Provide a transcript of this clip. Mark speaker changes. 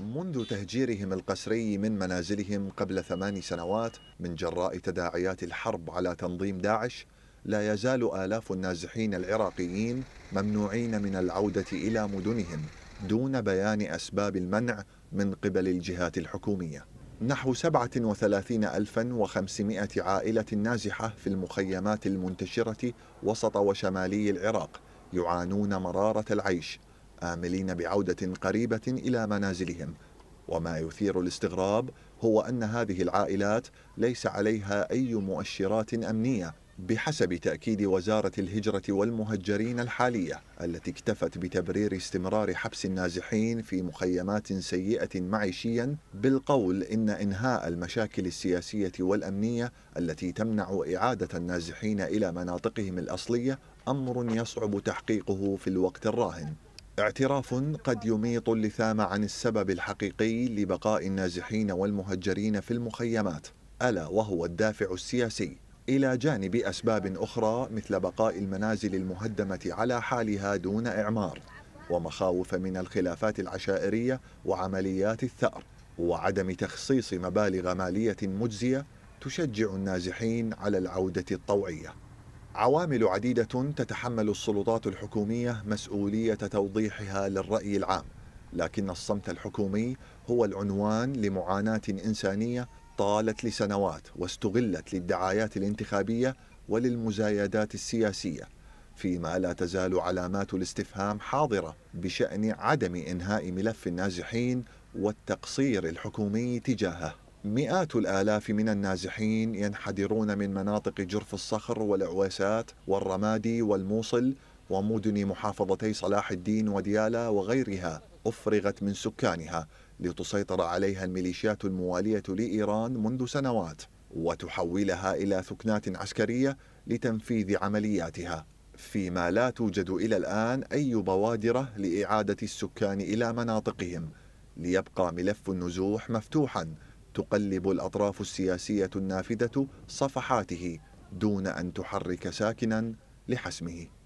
Speaker 1: منذ تهجيرهم القسري من منازلهم قبل ثمان سنوات من جراء تداعيات الحرب على تنظيم داعش لا يزال آلاف النازحين العراقيين ممنوعين من العودة إلى مدنهم دون بيان أسباب المنع من قبل الجهات الحكومية نحو 37500 عائلة نازحة في المخيمات المنتشرة وسط وشمالي العراق يعانون مرارة العيش آملين بعودة قريبة إلى منازلهم وما يثير الاستغراب هو أن هذه العائلات ليس عليها أي مؤشرات أمنية بحسب تأكيد وزارة الهجرة والمهجرين الحالية التي اكتفت بتبرير استمرار حبس النازحين في مخيمات سيئة معيشيا بالقول إن إنهاء المشاكل السياسية والأمنية التي تمنع إعادة النازحين إلى مناطقهم الأصلية أمر يصعب تحقيقه في الوقت الراهن اعتراف قد يميط اللثام عن السبب الحقيقي لبقاء النازحين والمهجرين في المخيمات الا وهو الدافع السياسي الى جانب اسباب اخرى مثل بقاء المنازل المهدمه على حالها دون اعمار ومخاوف من الخلافات العشائريه وعمليات الثار وعدم تخصيص مبالغ ماليه مجزيه تشجع النازحين على العوده الطوعيه عوامل عديدة تتحمل السلطات الحكومية مسؤولية توضيحها للرأي العام، لكن الصمت الحكومي هو العنوان لمعاناة إنسانية طالت لسنوات واستغلت للدعايات الانتخابية وللمزايدات السياسية، فيما لا تزال علامات الاستفهام حاضرة بشأن عدم إنهاء ملف النازحين والتقصير الحكومي تجاهه. مئات الآلاف من النازحين ينحدرون من مناطق جرف الصخر والعويسات والرمادي والموصل ومدن محافظتي صلاح الدين وديالى وغيرها أفرغت من سكانها لتسيطر عليها الميليشيات الموالية لإيران منذ سنوات وتحولها إلى ثكنات عسكرية لتنفيذ عملياتها فيما لا توجد إلى الآن أي بوادرة لإعادة السكان إلى مناطقهم ليبقى ملف النزوح مفتوحاً تقلب الأطراف السياسية النافذة صفحاته دون أن تحرك ساكنا لحسمه